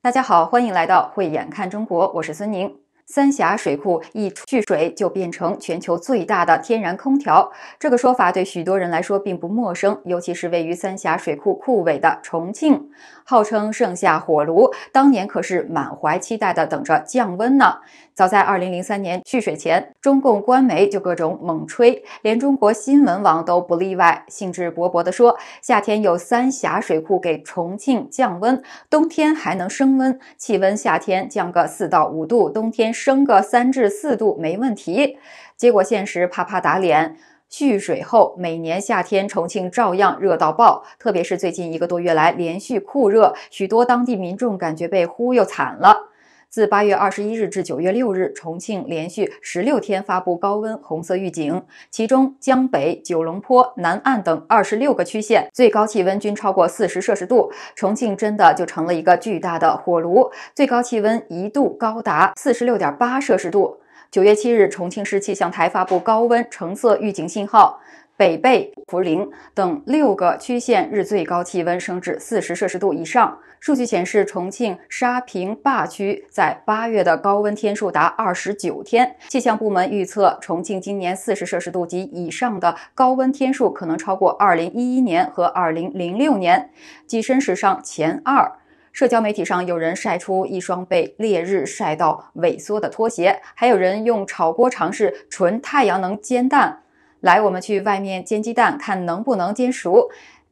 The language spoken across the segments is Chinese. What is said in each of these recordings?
大家好，欢迎来到慧眼看中国，我是孙宁。三峡水库一蓄水就变成全球最大的天然空调，这个说法对许多人来说并不陌生，尤其是位于三峡水库库尾的重庆，号称盛夏火炉，当年可是满怀期待的等着降温呢。早在2003年蓄水前，中共官媒就各种猛吹，连中国新闻网都不例外，兴致勃勃地说，夏天有三峡水库给重庆降温，冬天还能升温，气温夏天降个四到五度，冬天。升个三至四度没问题，结果现实啪啪打脸。蓄水后，每年夏天重庆照样热到爆，特别是最近一个多月来连续酷热，许多当地民众感觉被忽悠惨了。自八月二十一日至九月六日，重庆连续十六天发布高温红色预警，其中江北、九龙坡、南岸等二十六个区县最高气温均超过四十摄氏度。重庆真的就成了一个巨大的火炉，最高气温一度高达四十六点八摄氏度。九月七日，重庆市气象台发布高温橙色预警信号。北碚、涪陵等六个区县日最高气温升至四十摄氏度以上。数据显示，重庆沙坪坝区在八月的高温天数达二十九天。气象部门预测，重庆今年四十摄氏度及以上的高温天数可能超过二零一一年和二零零六年，跻身史上前二。社交媒体上有人晒出一双被烈日晒到萎缩的拖鞋，还有人用炒锅尝试纯太阳能煎蛋。来，我们去外面煎鸡蛋，看能不能煎熟。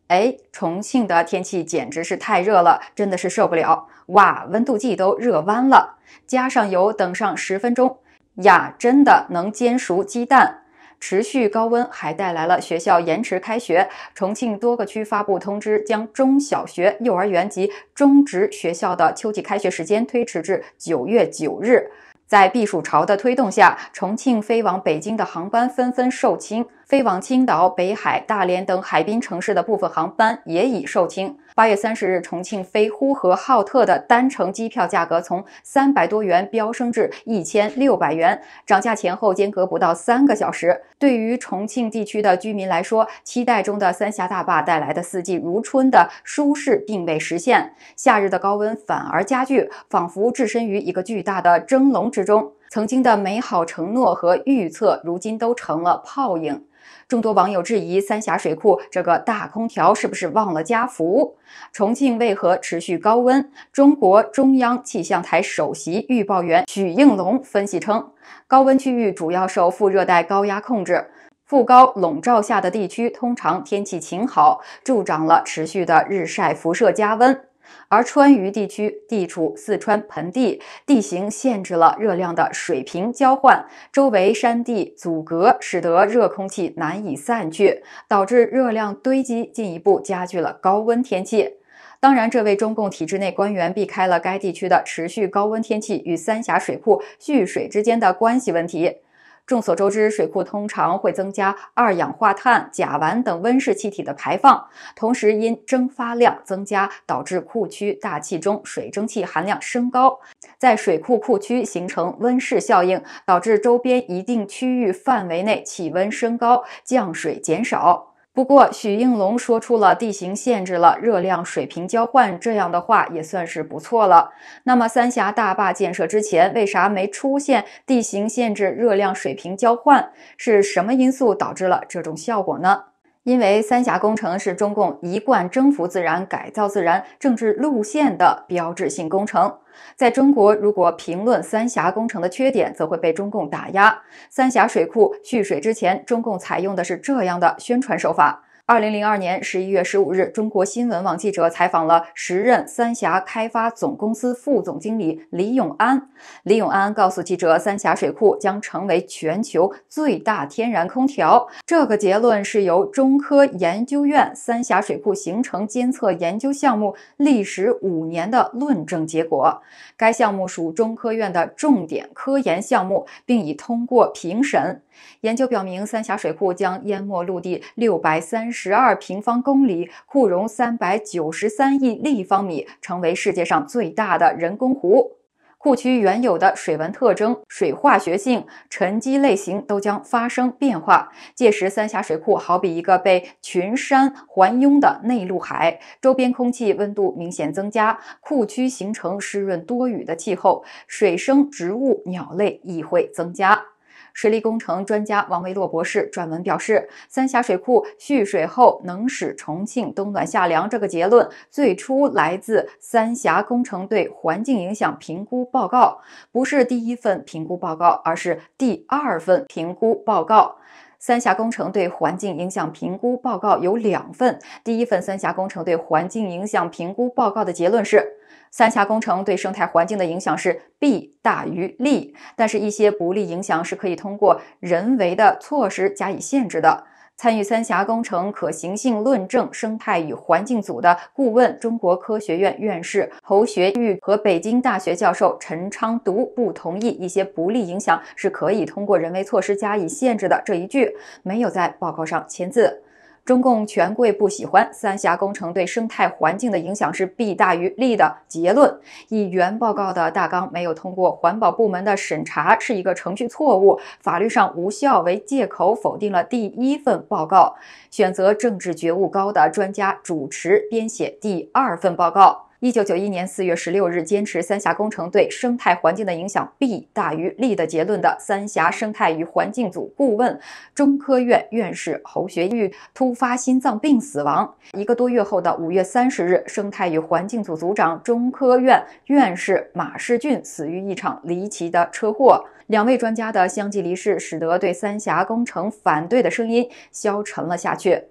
哎，重庆的天气简直是太热了，真的是受不了！哇，温度计都热弯了。加上油，等上十分钟，呀，真的能煎熟鸡蛋。持续高温还带来了学校延迟开学，重庆多个区发布通知，将中小学、幼儿园及中职学校的秋季开学时间推迟至九月九日。在避暑潮的推动下，重庆飞往北京的航班纷纷售罄。飞往青岛、北海、大连等海滨城市的部分航班也已售罄。八月三十日，重庆飞呼和浩特的单程机票价格从三百多元飙升至一千六百元，涨价前后间隔不到三个小时。对于重庆地区的居民来说，期待中的三峡大坝带来的四季如春的舒适并未实现，夏日的高温反而加剧，仿佛置身于一个巨大的蒸笼之中。曾经的美好承诺和预测，如今都成了泡影。众多网友质疑三峡水库这个“大空调”是不是忘了加氟？重庆为何持续高温？中国中央气象台首席预报员许应龙分析称，高温区域主要受副热带高压控制，副高笼罩下的地区通常天气晴好，助长了持续的日晒辐射加温。而川渝地区地处四川盆地，地形限制了热量的水平交换，周围山地阻隔使得热空气难以散去，导致热量堆积，进一步加剧了高温天气。当然，这位中共体制内官员避开了该地区的持续高温天气与三峡水库蓄水之间的关系问题。众所周知，水库通常会增加二氧化碳、甲烷等温室气体的排放，同时因蒸发量增加，导致库区大气中水蒸气含量升高，在水库库区形成温室效应，导致周边一定区域范围内气温升高、降水减少。不过，许应龙说出了地形限制了热量水平交换这样的话，也算是不错了。那么，三峡大坝建设之前，为啥没出现地形限制热量水平交换？是什么因素导致了这种效果呢？因为三峡工程是中共一贯征服自然、改造自然政治路线的标志性工程，在中国，如果评论三峡工程的缺点，则会被中共打压。三峡水库蓄水之前，中共采用的是这样的宣传手法。二零零二年十一月十五日，中国新闻网记者采访了时任三峡开发总公司副总经理李永安。李永安告诉记者，三峡水库将成为全球最大天然空调。这个结论是由中科研究院三峡水库形成监测研究项目历时五年的论证结果。该项目属中科院的重点科研项目，并已通过评审。研究表明，三峡水库将淹没陆地六百三十二平方公里，库容三百九十三亿立方米，成为世界上最大的人工湖。库区原有的水文特征、水化学性、沉积类型都将发生变化。届时，三峡水库好比一个被群山环拥的内陆海，周边空气温度明显增加，库区形成湿润多雨的气候，水生植物、鸟类亦会增加。水利工程专家王维洛博士撰文表示：“三峡水库蓄水后能使重庆冬暖夏凉这个结论，最初来自三峡工程对环境影响评估报告，不是第一份评估报告，而是第二份评估报告。三峡工程对环境影响评估报告有两份，第一份三峡工程对环境影响评估报告的结论是。”三峡工程对生态环境的影响是弊大于利，但是，一些不利影响是可以通过人为的措施加以限制的。参与三峡工程可行性论证生态与环境组的顾问、中国科学院院士侯学玉和北京大学教授陈昌独不同意一些不利影响是可以通过人为措施加以限制的这一句，没有在报告上签字。中共权贵不喜欢三峡工程对生态环境的影响是弊大于利的结论，以原报告的大纲没有通过环保部门的审查是一个程序错误，法律上无效为借口否定了第一份报告，选择政治觉悟高的专家主持编写第二份报告。一九九一年四月十六日，坚持三峡工程对生态环境的影响弊大于利的结论的三峡生态与环境组顾问、中科院院士侯学玉突发心脏病死亡。一个多月后的五月三十日，生态与环境组组长、中科院院士马世俊死于一场离奇的车祸。两位专家的相继离世，使得对三峡工程反对的声音消沉了下去。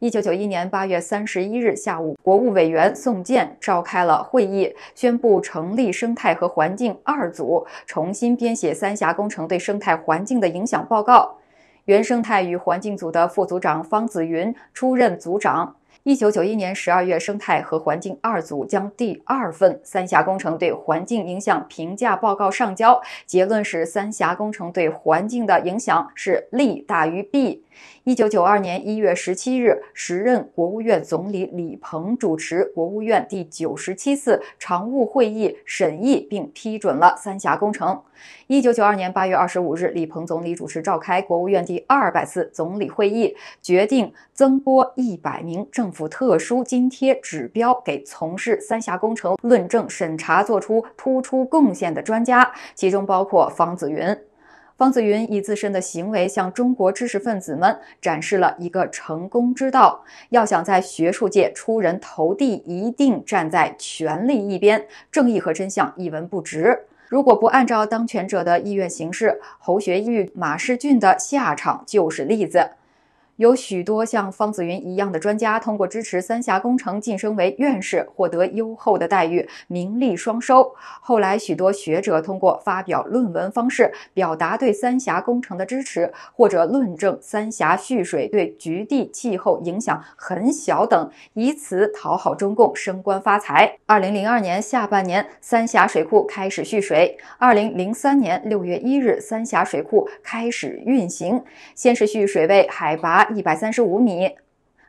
一九九一年八月三十一日下午，国务委员宋健召开了会议，宣布成立生态和环境二组，重新编写三峡工程对生态环境的影响报告。原生态与环境组的副组长方子云出任组长。一九九一年十二月，生态和环境二组将第二份三峡工程对环境影响评价报告上交，结论是三峡工程对环境的影响是利大于弊。一九九二年一月十七日，时任国务院总理李鹏主持国务院第九十七次常务会议，审议并批准了三峡工程。一九九二年八月二十五日，李鹏总理主持召开国务院第二百次总理会议，决定增拨一百名政府特殊津贴指标给从事三峡工程论证审查作出突出贡献的专家，其中包括方子云。方子云以自身的行为向中国知识分子们展示了一个成功之道：要想在学术界出人头地，一定站在权力一边，正义和真相一文不值。如果不按照当权者的意愿行事，侯学玉、马世俊的下场就是例子。有许多像方子云一样的专家，通过支持三峡工程晋升为院士，获得优厚的待遇，名利双收。后来，许多学者通过发表论文方式表达对三峡工程的支持，或者论证三峡蓄水对局地气候影响很小等，以此讨好中共，升官发财。二零零二年下半年，三峡水库开始蓄水。二零零三年六月一日，三峡水库开始运行，先是蓄水位海拔。一百三十五米，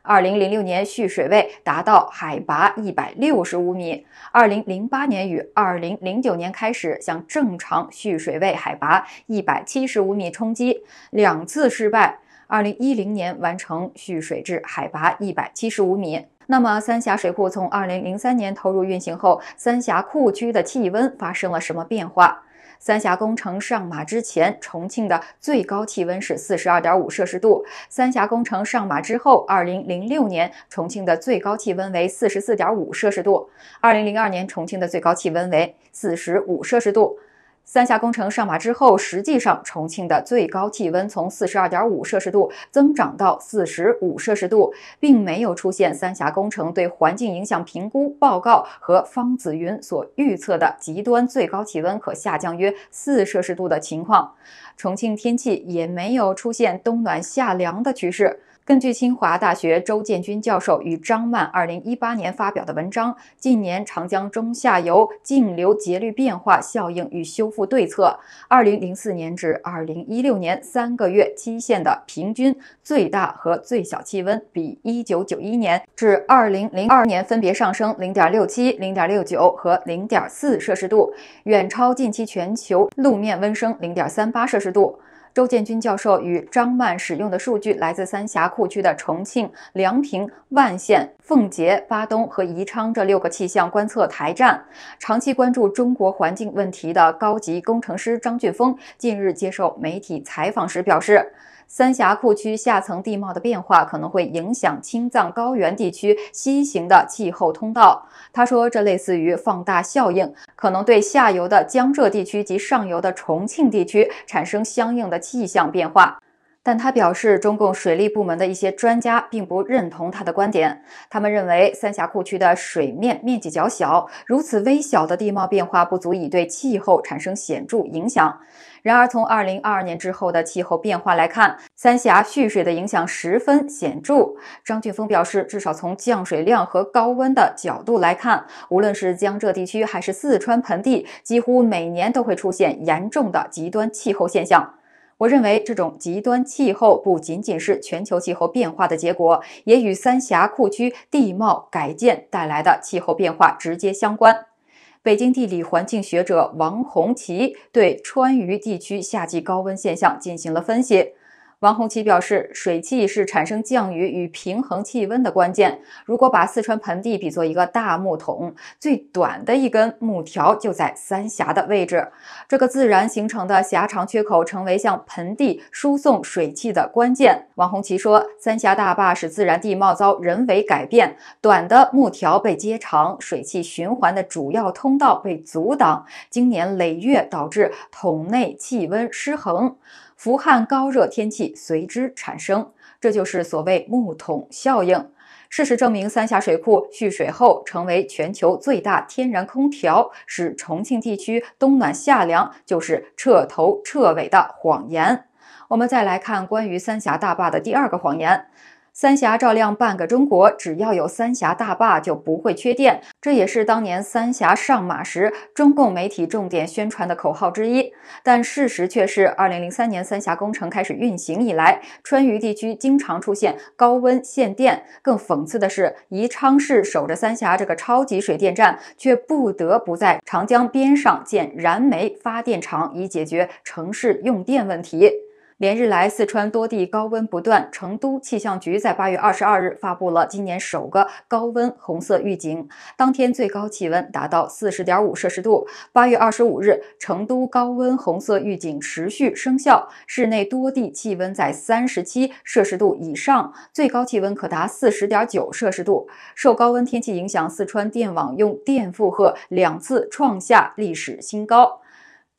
二零零六年蓄水位达到海拔一百六十五米，二零零八年与二零零九年开始向正常蓄水位海拔一百七十五米冲击，两次失败，二零一零年完成蓄水至海拔一百七十五米。那么三峡水库从二零零三年投入运行后，三峡库区的气温发生了什么变化？三峡工程上马之前，重庆的最高气温是四十二点五摄氏度。三峡工程上马之后，二零零六年重庆的最高气温为四十四点五摄氏度，二零零二年重庆的最高气温为四十五摄氏度。三峡工程上马之后，实际上重庆的最高气温从四十二点五摄氏度增长到四十五摄氏度，并没有出现三峡工程对环境影响评估报告和方子云所预测的极端最高气温可下降约四摄氏度的情况。重庆天气也没有出现冬暖夏凉的趋势。根据清华大学周建军教授与张曼2018年发表的文章，《近年长江中下游径流节律变化效应与修复对策》，2004年至2016年三个月期限的平均最大和最小气温，比1991年至2002年分别上升0.67、0.69和0.4摄氏度，远超近期全球路面温升0.38摄氏度。周建军教授与张曼使用的数据来自三峡库区的重庆梁平、万县、奉节、巴东和宜昌这六个气象观测台站。长期关注中国环境问题的高级工程师张俊峰近日接受媒体采访时表示。三峡库区下层地貌的变化可能会影响青藏高原地区西行的气候通道。他说，这类似于放大效应，可能对下游的江浙地区及上游的重庆地区产生相应的气象变化。但他表示，中共水利部门的一些专家并不认同他的观点，他们认为三峡库区的水面面积较小，如此微小的地貌变化不足以对气候产生显著影响。然而，从二零二二年之后的气候变化来看，三峡蓄水的影响十分显著。张俊峰表示，至少从降水量和高温的角度来看，无论是江浙地区还是四川盆地，几乎每年都会出现严重的极端气候现象。我认为，这种极端气候不仅仅是全球气候变化的结果，也与三峡库区地貌改建带来的气候变化直接相关。北京地理环境学者王红旗对川渝地区夏季高温现象进行了分析。王红旗表示，水汽是产生降雨与平衡气温的关键。如果把四川盆地比作一个大木桶，最短的一根木条就在三峡的位置。这个自然形成的狭长缺口成为向盆地输送水汽的关键。王红旗说：“三峡大坝使自然地貌遭人为改变，短的木条被接长，水汽循环的主要通道被阻挡，经年累月导致桶内气温失衡。”伏旱高热天气随之产生，这就是所谓木桶效应。事实证明，三峡水库蓄水后成为全球最大天然空调，使重庆地区冬暖夏凉，就是彻头彻尾的谎言。我们再来看关于三峡大坝的第二个谎言。三峡照亮半个中国，只要有三峡大坝就不会缺电，这也是当年三峡上马时中共媒体重点宣传的口号之一。但事实却是，二零零三年三峡工程开始运行以来，川渝地区经常出现高温限电。更讽刺的是，宜昌市守着三峡这个超级水电站，却不得不在长江边上建燃煤发电厂，以解决城市用电问题。连日来，四川多地高温不断。成都气象局在八月二十二日发布了今年首个高温红色预警，当天最高气温达到四十点五摄氏度。八月二十五日，成都高温红色预警持续生效，市内多地气温在三十七摄氏度以上，最高气温可达四十点九摄氏度。受高温天气影响，四川电网用电负荷两次创下历史新高。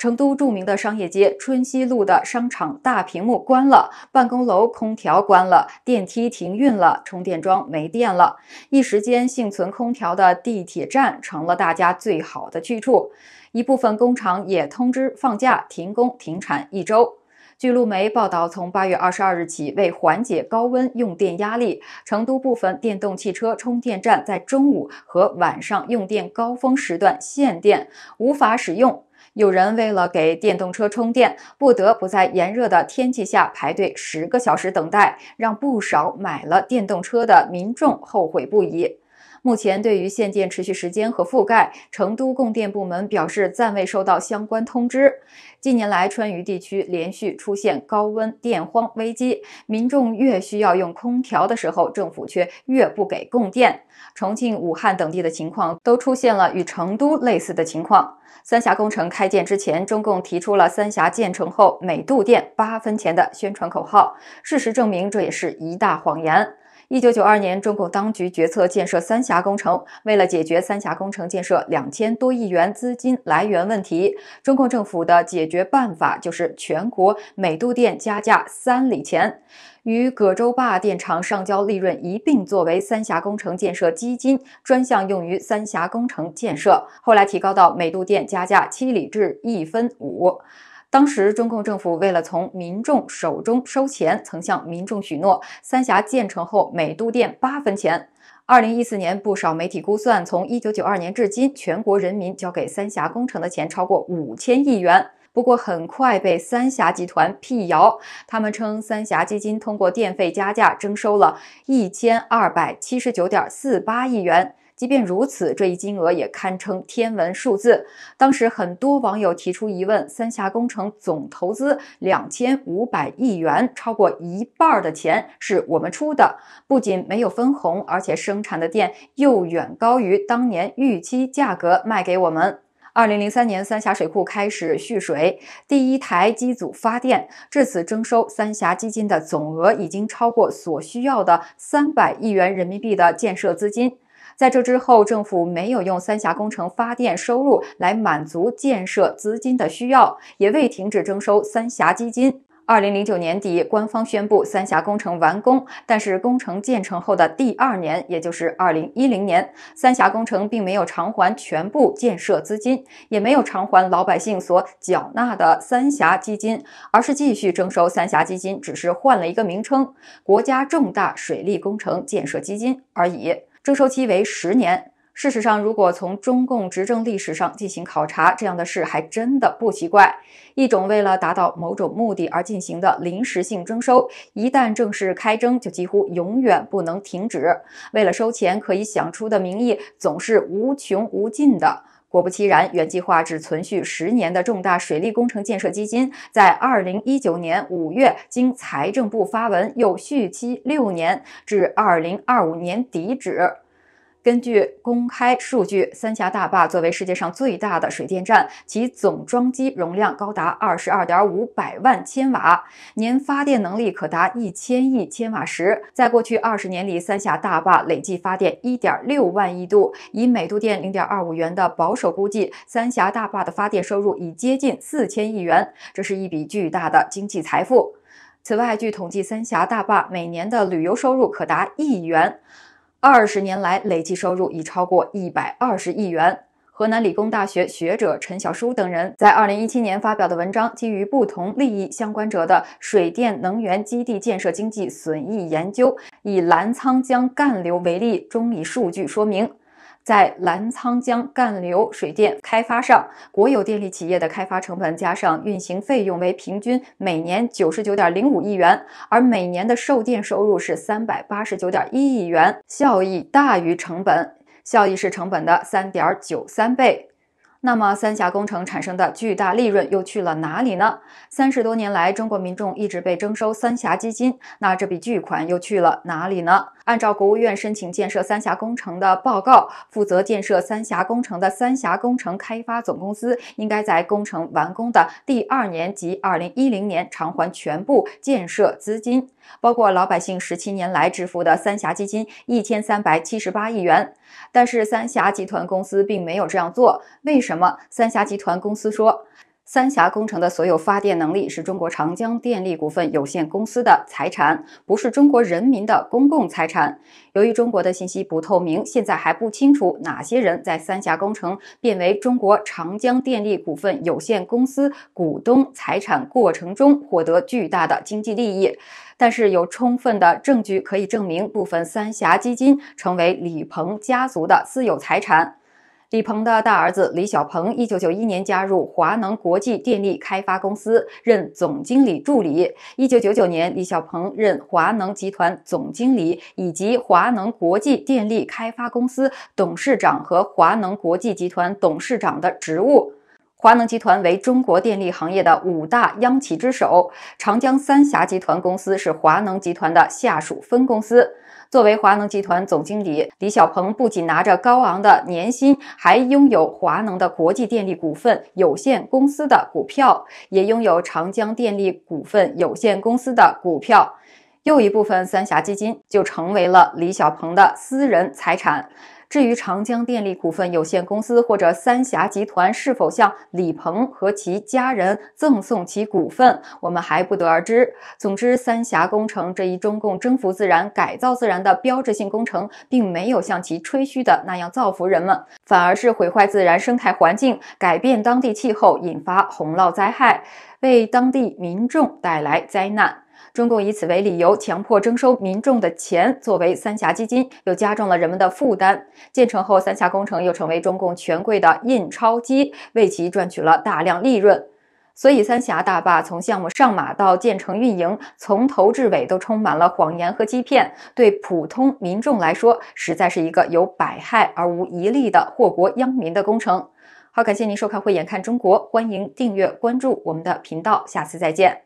成都著名的商业街春熙路的商场大屏幕关了，办公楼空调关了，电梯停运了，充电桩没电了。一时间，幸存空调的地铁站成了大家最好的去处。一部分工厂也通知放假、停工、停产一周。据路媒报道，从八月二十二日起，为缓解高温用电压力，成都部分电动汽车充电站在中午和晚上用电高峰时段限电，无法使用。有人为了给电动车充电，不得不在炎热的天气下排队十个小时等待，让不少买了电动车的民众后悔不已。目前，对于限电持续时间和覆盖，成都供电部门表示暂未收到相关通知。近年来，川渝地区连续出现高温电荒危机，民众越需要用空调的时候，政府却越不给供电。重庆、武汉等地的情况都出现了与成都类似的情况。三峡工程开建之前，中共提出了三峡建成后每度电八分钱的宣传口号，事实证明这也是一大谎言。一九九二年，中共当局决策建设三峡工程，为了解决三峡工程建设两千多亿元资金来源问题，中共政府的解决办法就是全国每度电加价三厘钱，与葛洲坝电厂上交利润一并作为三峡工程建设基金，专项用于三峡工程建设。后来提高到每度电加价七厘至一分五。当时，中共政府为了从民众手中收钱，曾向民众许诺三峡建成后每度电八分钱。二零一四年，不少媒体估算，从一九九二年至今，全国人民交给三峡工程的钱超过五千亿元。不过，很快被三峡集团辟谣，他们称三峡基金通过电费加价征收了一千二百七十九点四八亿元。即便如此，这一金额也堪称天文数字。当时很多网友提出疑问：三峡工程总投资两千五百亿元，超过一半的钱是我们出的，不仅没有分红，而且生产的电又远高于当年预期价格卖给我们。二零零三年，三峡水库开始蓄水，第一台机组发电，至此征收三峡基金的总额已经超过所需要的三百亿元人民币的建设资金。在这之后，政府没有用三峡工程发电收入来满足建设资金的需要，也未停止征收三峡基金。二零零九年底，官方宣布三峡工程完工。但是，工程建成后的第二年，也就是二零一零年，三峡工程并没有偿还全部建设资金，也没有偿还老百姓所缴纳的三峡基金，而是继续征收三峡基金，只是换了一个名称——国家重大水利工程建设基金而已。征收期为十年。事实上，如果从中共执政历史上进行考察，这样的事还真的不奇怪。一种为了达到某种目的而进行的临时性征收，一旦正式开征，就几乎永远不能停止。为了收钱，可以想出的名义总是无穷无尽的。果不其然，原计划只存续十年的重大水利工程建设基金，在二零一九年五月，经财政部发文又续期六年，至二零二五年底止。根据公开数据，三峡大坝作为世界上最大的水电站，其总装机容量高达二十二点五百万千瓦，年发电能力可达一千亿千瓦时。在过去二十年里，三峡大坝累计发电一点六万亿度，以每度电零点二五元的保守估计，三峡大坝的发电收入已接近四千亿元，这是一笔巨大的经济财富。此外，据统计，三峡大坝每年的旅游收入可达亿元。二十年来累计收入已超过一百二十亿元。河南理工大学学者陈小舒等人在二零一七年发表的文章《基于不同利益相关者的水电能源基地建设经济损益研究》，以澜沧江干流为例，中以数据说明。在澜沧江干流水电开发上，国有电力企业的开发成本加上运行费用为平均每年九十九点零五亿元，而每年的售电收入是三百八十九点一亿元，效益大于成本，效益是成本的三点九三倍。那么三峡工程产生的巨大利润又去了哪里呢？三十多年来，中国民众一直被征收三峡基金，那这笔巨款又去了哪里呢？按照国务院申请建设三峡工程的报告，负责建设三峡工程的三峡工程开发总公司应该在工程完工的第二年，即二零一零年偿还全部建设资金。包括老百姓十七年来支付的三峡基金一千三百七十八亿元，但是三峡集团公司并没有这样做。为什么？三峡集团公司说，三峡工程的所有发电能力是中国长江电力股份有限公司的财产，不是中国人民的公共财产。由于中国的信息不透明，现在还不清楚哪些人在三峡工程变为中国长江电力股份有限公司股东财产过程中获得巨大的经济利益。但是有充分的证据可以证明，部分三峡基金成为李鹏家族的私有财产。李鹏的大儿子李小鹏，一九九一年加入华能国际电力开发公司，任总经理助理。一九九九年，李小鹏任华能集团总经理以及华能国际电力开发公司董事长和华能国际集团董事长的职务。华能集团为中国电力行业的五大央企之首，长江三峡集团公司是华能集团的下属分公司。作为华能集团总经理，李小鹏不仅拿着高昂的年薪，还拥有华能的国际电力股份有限公司的股票，也拥有长江电力股份有限公司的股票，又一部分三峡基金就成为了李小鹏的私人财产。至于长江电力股份有限公司或者三峡集团是否向李鹏和其家人赠送其股份，我们还不得而知。总之，三峡工程这一中共征服自然、改造自然的标志性工程，并没有像其吹嘘的那样造福人们，反而是毁坏自然生态环境、改变当地气候、引发洪涝灾害，为当地民众带来灾难。中共以此为理由，强迫征收民众的钱作为三峡基金，又加重了人们的负担。建成后，三峡工程又成为中共权贵的印钞机，为其赚取了大量利润。所以，三峡大坝从项目上马到建成运营，从头至尾都充满了谎言和欺骗。对普通民众来说，实在是一个有百害而无一利的祸国殃民的工程。好，感谢您收看《慧眼看中国》，欢迎订阅关注我们的频道，下次再见。